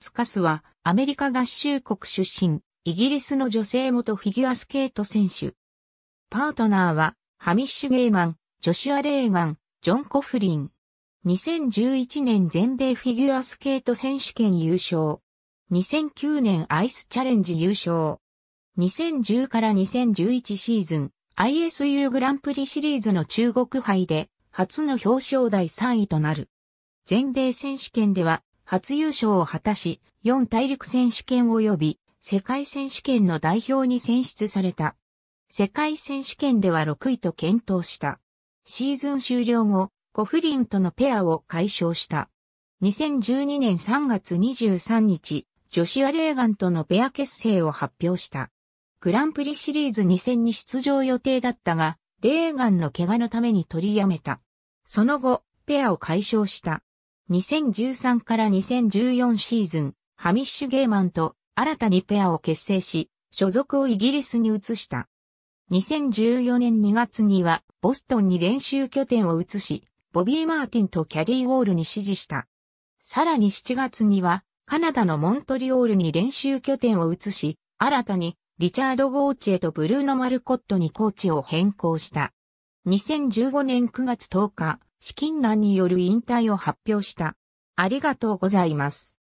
スカスはアメリカ合衆国出身、イギリスの女性元フィギュアスケート選手。パートナーはハミッシュ・ゲーマン、ジョシュア・レーガン、ジョン・コフリン。2011年全米フィギュアスケート選手権優勝。2009年アイスチャレンジ優勝。2010から2011シーズン ISU グランプリシリーズの中国杯で初の表彰台3位となる。全米選手権では初優勝を果たし、4大陸選手権及び世界選手権の代表に選出された。世界選手権では6位と検討した。シーズン終了後、コフリンとのペアを解消した。2012年3月23日、ジョシュア・レーガンとのペア結成を発表した。グランプリシリーズ2戦に出場予定だったが、レーガンの怪我のために取りやめた。その後、ペアを解消した。2013から2014シーズン、ハミッシュ・ゲーマンと新たにペアを結成し、所属をイギリスに移した。2014年2月には、ボストンに練習拠点を移し、ボビー・マーティンとキャリー・ウォールに指示した。さらに7月には、カナダのモントリオールに練習拠点を移し、新たにリチャード・ゴーチェとブルーノ・マルコットにコーチを変更した。2015年9月10日、資金難による引退を発表した。ありがとうございます。